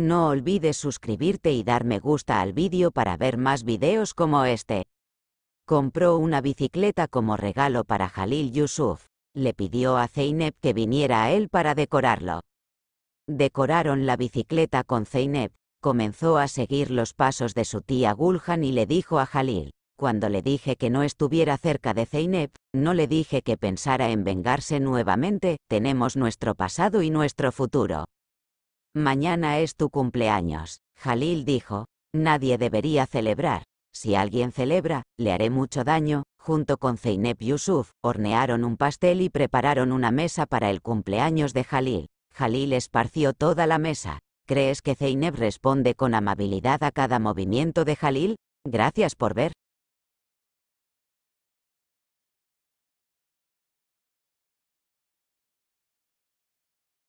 No olvides suscribirte y dar me gusta al vídeo para ver más videos como este. Compró una bicicleta como regalo para Jalil Yusuf. Le pidió a Zeynep que viniera a él para decorarlo. Decoraron la bicicleta con Zeynep. Comenzó a seguir los pasos de su tía Gulhan y le dijo a Jalil, cuando le dije que no estuviera cerca de Zeynep, no le dije que pensara en vengarse nuevamente, tenemos nuestro pasado y nuestro futuro. Mañana es tu cumpleaños, Jalil dijo, nadie debería celebrar. Si alguien celebra, le haré mucho daño. Junto con Zeynep Yusuf, hornearon un pastel y prepararon una mesa para el cumpleaños de Jalil. Jalil esparció toda la mesa. ¿Crees que Zeynep responde con amabilidad a cada movimiento de Jalil? Gracias por ver.